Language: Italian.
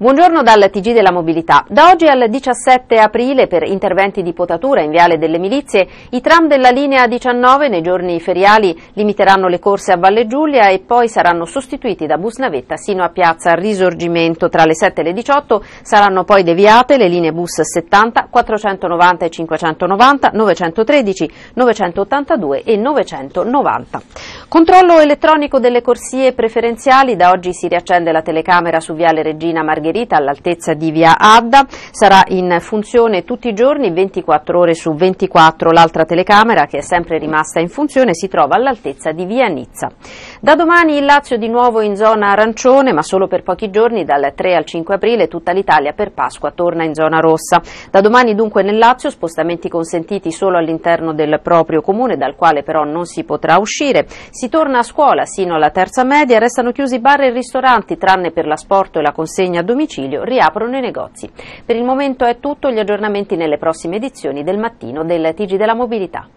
Buongiorno dal TG della Mobilità. Da oggi al 17 aprile per interventi di potatura in viale delle milizie, i tram della linea 19 nei giorni feriali limiteranno le corse a Valle Giulia e poi saranno sostituiti da bus navetta sino a piazza Risorgimento. Tra le 7 e le 18 saranno poi deviate le linee bus 70, 490 e 590, 913, 982 e 990. Controllo elettronico delle corsie preferenziali, da oggi si riaccende la telecamera su Viale Regina Margherita all'altezza di Via Adda, sarà in funzione tutti i giorni 24 ore su 24, l'altra telecamera che è sempre rimasta in funzione si trova all'altezza di Via Nizza. Da domani il Lazio di nuovo in zona arancione, ma solo per pochi giorni, dal 3 al 5 aprile tutta l'Italia per Pasqua torna in zona rossa. Da domani dunque nel Lazio spostamenti consentiti solo all'interno del proprio comune, dal quale però non si potrà uscire. Si torna a scuola sino alla terza media, restano chiusi bar e ristoranti, tranne per l'asporto e la consegna a domicilio, riaprono i negozi. Per il momento è tutto, gli aggiornamenti nelle prossime edizioni del mattino del TG della Mobilità.